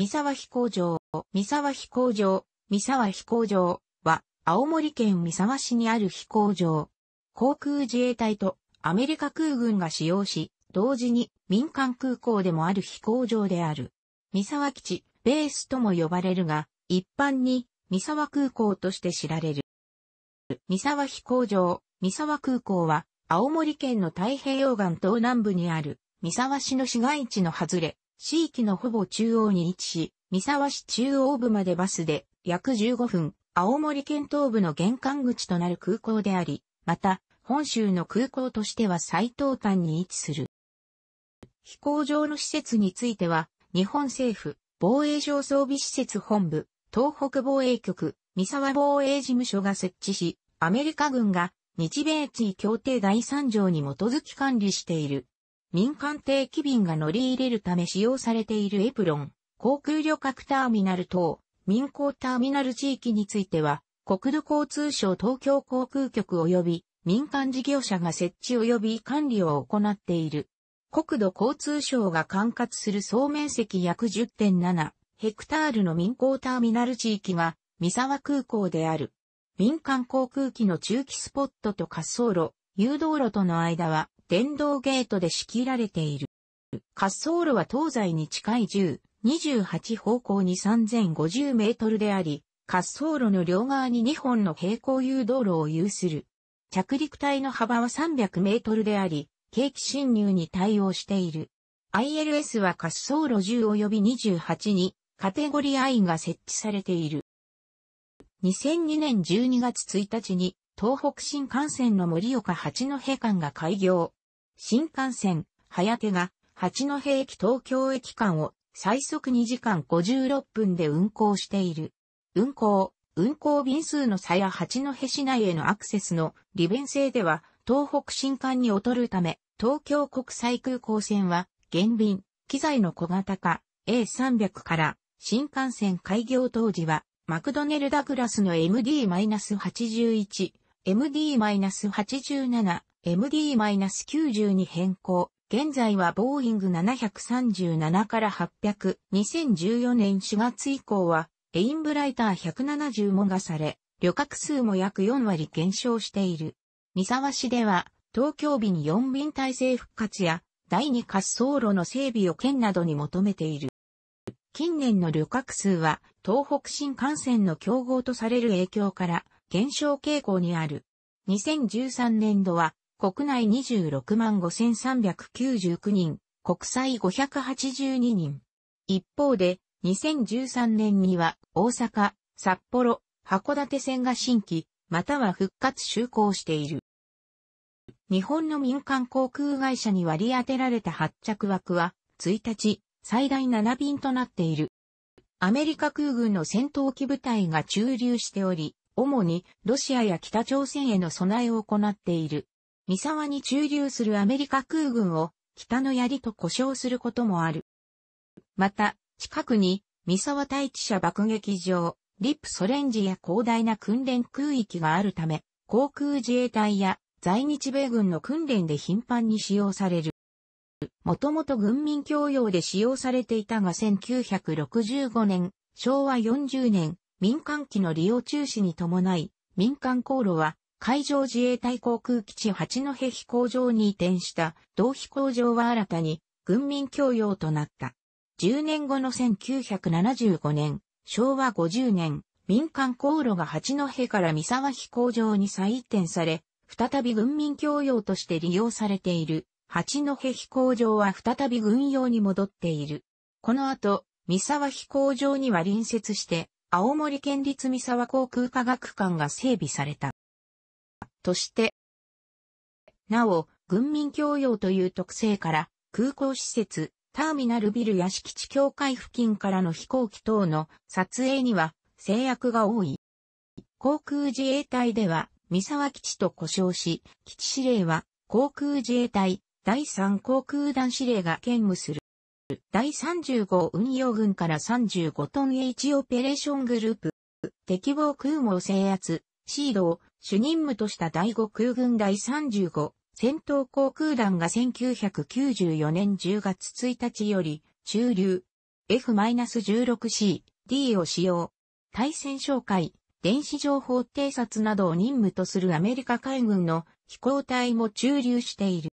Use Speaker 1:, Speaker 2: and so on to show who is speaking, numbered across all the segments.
Speaker 1: 三沢飛行場、三沢飛行場、三沢飛行場は、青森県三沢市にある飛行場。航空自衛隊とアメリカ空軍が使用し、同時に民間空港でもある飛行場である。三沢基地、ベースとも呼ばれるが、一般に三沢空港として知られる。三沢飛行場、三沢空港は、青森県の太平洋岸東南部にある、三沢市の市街地の外れ、市域のほぼ中央に位置し、三沢市中央部までバスで約15分、青森県東部の玄関口となる空港であり、また、本州の空港としては最東端に位置する。飛行場の施設については、日本政府、防衛省装備施設本部、東北防衛局、三沢防衛事務所が設置し、アメリカ軍が日米地位協定第3条に基づき管理している。民間定期便が乗り入れるため使用されているエプロン、航空旅客ターミナル等、民港ターミナル地域については、国土交通省東京航空局及び民間事業者が設置及び管理を行っている。国土交通省が管轄する総面積約10.7ヘクタールの民港ターミナル地域が三沢空港である。民間航空機の中期スポットと滑走路、誘導路との間は電動ゲートで仕切られている。滑走路は東西に近い10、28方向に3050メートルであり、滑走路の両側に2本の平行誘導路を有する。着陸帯の幅は300メートルであり、景気侵入に対応している。ILS は滑走路10及び28にカテゴリー I が設置されている。2002年12月1日に東北新幹線の盛岡八戸間が開業。新幹線、早手が、八戸駅東京駅間を最速2時間56分で運行している。運行、運行便数の差や八戸市内へのアクセスの利便性では、東北新幹に劣るため、東京国際空港線は、減便、機材の小型化、A300 から、新幹線開業当時は、マクドネル・ダグラスの MD-81、MD-87、MD-90 に変更。現在はボーイング737から800。2014年4月以降は、エインブライター170もがされ、旅客数も約4割減少している。三沢市では、東京便4便体制復活や、第2滑走路の整備を県などに求めている。近年の旅客数は、東北新幹線の競合とされる影響から、減少傾向にある。2013年度は、国内26万5399人、国際582人。一方で、2013年には大阪、札幌、函館線が新規、または復活就航している。日本の民間航空会社に割り当てられた発着枠は、1日、最大7便となっている。アメリカ空軍の戦闘機部隊が駐留しており、主にロシアや北朝鮮への備えを行っている。三沢に駐留するアメリカ空軍を北の槍と呼称することもある。また、近くに三沢大地社爆撃場、リップソレンジや広大な訓練空域があるため、航空自衛隊や在日米軍の訓練で頻繁に使用される。もともと軍民共用で使用されていたが1965年、昭和40年、民間機の利用中止に伴い、民間航路は海上自衛隊航空基地八戸飛行場に移転した同飛行場は新たに軍民共用となった。10年後の1975年、昭和50年、民間航路が八戸から三沢飛行場に再移転され、再び軍民共用として利用されている八戸飛行場は再び軍用に戻っている。この後、三沢飛行場には隣接して、青森県立三沢航空科学館が整備された。として、なお、軍民共用という特性から、空港施設、ターミナルビルや敷地境界付近からの飛行機等の撮影には制約が多い。航空自衛隊では、三沢基地と呼称し、基地指令は航空自衛隊第3航空団司令が兼務する。第35運用軍から35トン H オペレーショングループ、敵防空母制圧、シードを主任務とした第5空軍第35戦闘航空団が1994年10月1日より駐留、F-16C、D を使用。対戦紹介、電子情報偵察などを任務とするアメリカ海軍の飛行隊も駐留している。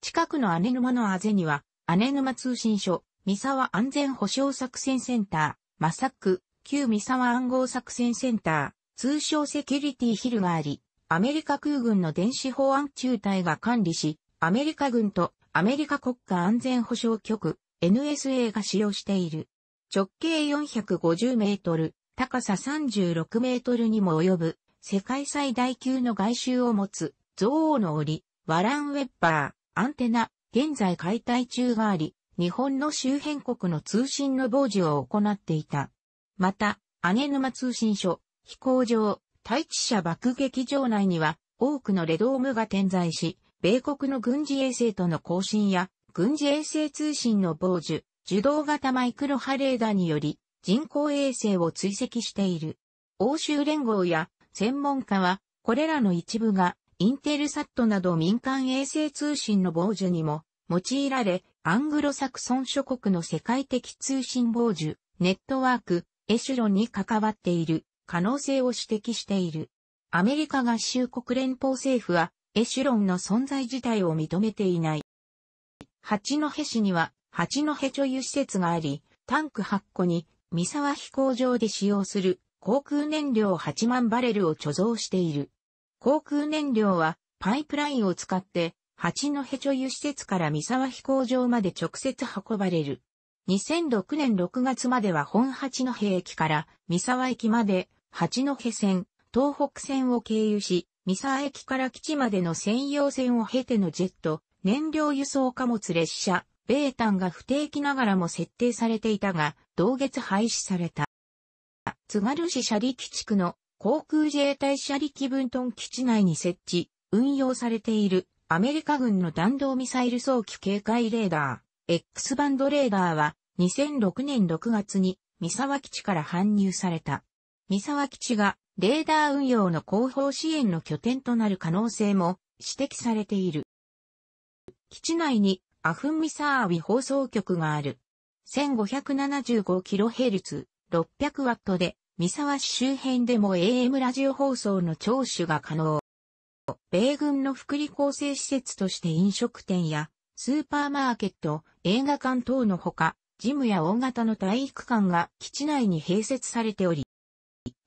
Speaker 1: 近くの姉沼のあぜには、姉沼通信所、三沢安全保障作戦センター、マサック、旧三沢暗号作戦センター、通称セキュリティヒルがあり、アメリカ空軍の電子保安中隊が管理し、アメリカ軍とアメリカ国家安全保障局 NSA が使用している。直径450メートル、高さ36メートルにも及ぶ、世界最大級の外周を持つ、憎王の檻、ワランウェッパー、アンテナ、現在解体中があり、日本の周辺国の通信の傍受を行っていた。また、姉沼通信所、飛行場、対地者爆撃場内には多くのレドームが点在し、米国の軍事衛星との交信や、軍事衛星通信の傍受、受動型マイクロ波レーダーにより、人工衛星を追跡している。欧州連合や専門家は、これらの一部が、インテルサットなど民間衛星通信の傍受にも用いられ、アングロサクソン諸国の世界的通信傍受、ネットワーク、エシュロンに関わっている可能性を指摘している。アメリカ合衆国連邦政府は、エシュロンの存在自体を認めていない。八戸市には、八戸貯油施設があり、タンク8個に、三沢飛行場で使用する航空燃料8万バレルを貯蔵している。航空燃料は、パイプラインを使って、八戸貯油施設から三沢飛行場まで直接運ばれる。2006年6月までは本八戸駅から三沢駅まで八戸線、東北線を経由し、三沢駅から基地までの専用線を経てのジェット、燃料輸送貨物列車、ベータンが不定期ながらも設定されていたが、同月廃止された。津軽市斜里地区の航空自衛隊斜里分屯基地内に設置、運用されているアメリカ軍の弾道ミサイル早期警戒レーダー、X バンドレーダーは2006年6月に三沢基地から搬入された。三沢基地がレーダー運用の後方支援の拠点となる可能性も指摘されている。基地内にアフンミサーウィ放送局がある。1575kHz、600W で、三沢市周辺でも AM ラジオ放送の聴取が可能。米軍の福利厚生施設として飲食店やスーパーマーケット、映画館等のほか、ジムや大型の体育館が基地内に併設されており、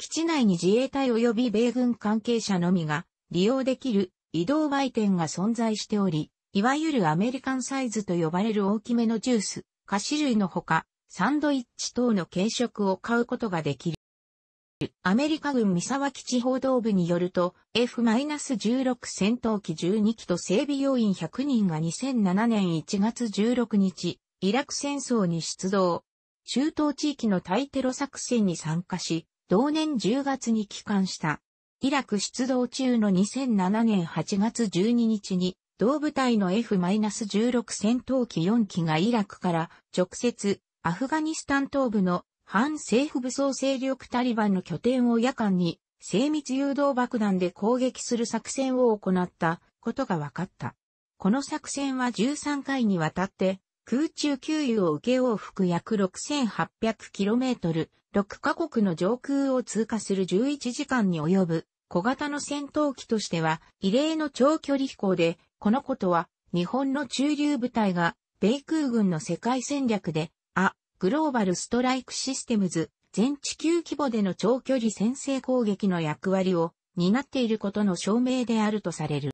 Speaker 1: 基地内に自衛隊及び米軍関係者のみが利用できる移動売店が存在しており、いわゆるアメリカンサイズと呼ばれる大きめのジュース、菓子類のほか、サンドイッチ等の軽食を買うことができる。アメリカ軍三沢基地報道部によると、F-16 戦闘機12機と整備要員100人が2007年1月16日、イラク戦争に出動。中東地域の対テロ作戦に参加し、同年10月に帰還した。イラク出動中の2007年8月12日に、同部隊の F-16 戦闘機4機がイラクから直接アフガニスタン東部の反政府武装勢力タリバンの拠点を夜間に精密誘導爆弾で攻撃する作戦を行ったことが分かった。この作戦は13回にわたって空中給油を受け往復約 6800km 6カ国の上空を通過する11時間に及ぶ小型の戦闘機としては異例の長距離飛行で、このことは日本の中流部隊が米空軍の世界戦略で、あ、グローバルストライクシステムズ全地球規模での長距離先制攻撃の役割を担っていることの証明であるとされる。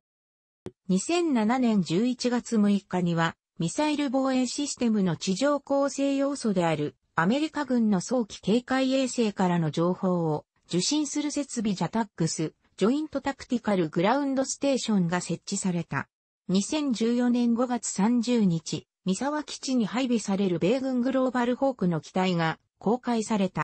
Speaker 1: 2007年11月6日には、ミサイル防衛システムの地上構成要素であるアメリカ軍の早期警戒衛星からの情報を受信する設備ジャタックス、ジョイントタクティカルグラウンドステーションが設置された。2014年5月30日、三沢基地に配備される米軍グローバルホークの機体が公開された。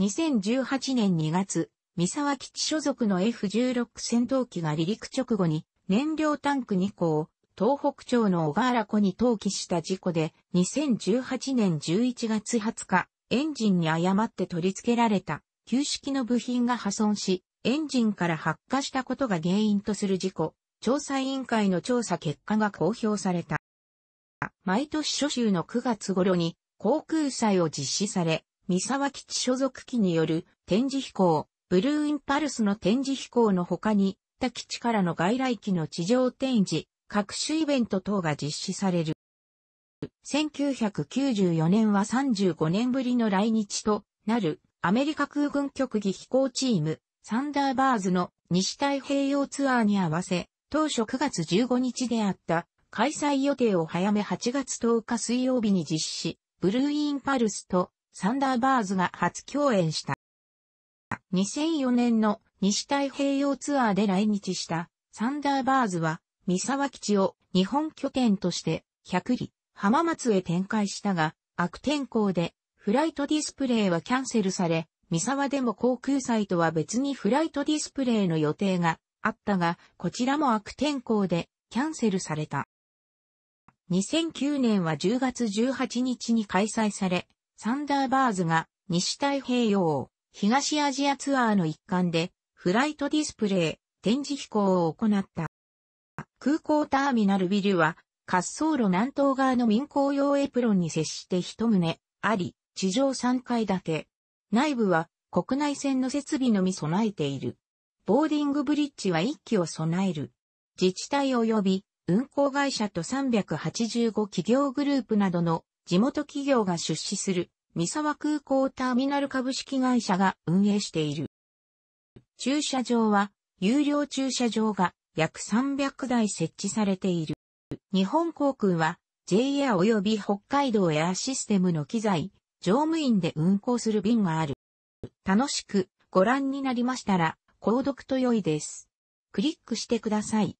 Speaker 1: 2018年2月、三沢基地所属の F16 戦闘機が離陸直後に燃料タンク2個を東北町の小川原湖に投棄した事故で、2018年11月20日、エンジンに誤って取り付けられた、旧式の部品が破損し、エンジンから発火したことが原因とする事故、調査委員会の調査結果が公表された。毎年初秋の9月頃に航空祭を実施され、三沢基地所属機による展示飛行、ブルーインパルスの展示飛行の他に、他基地からの外来機の地上展示、各種イベント等が実施される。1994年は35年ぶりの来日となるアメリカ空軍局技飛行チームサンダーバーズの西太平洋ツアーに合わせ当初9月15日であった開催予定を早め8月10日水曜日に実施ブルーインパルスとサンダーバーズが初共演した。2004年の西太平洋ツアーで来日したサンダーバーズは三沢基地を日本拠点として100里、浜松へ展開したが、悪天候でフライトディスプレイはキャンセルされ、三沢でも航空祭とは別にフライトディスプレイの予定があったが、こちらも悪天候でキャンセルされた。2009年は10月18日に開催され、サンダーバーズが西太平洋、東アジアツアーの一環でフライトディスプレイ、展示飛行を行った。空港ターミナルビルは、滑走路南東側の民工用エプロンに接して一棟、あり、地上3階建て。内部は、国内線の設備のみ備えている。ボーディングブリッジは1機を備える。自治体及び運航会社と385企業グループなどの地元企業が出資する三沢空港ターミナル株式会社が運営している。駐車場は有料駐車場が約300台設置されている。日本航空は J a 及び北海道エアシステムの機材、乗務員で運航する便がある。楽しくご覧になりましたら、購読と良いです。クリックしてください。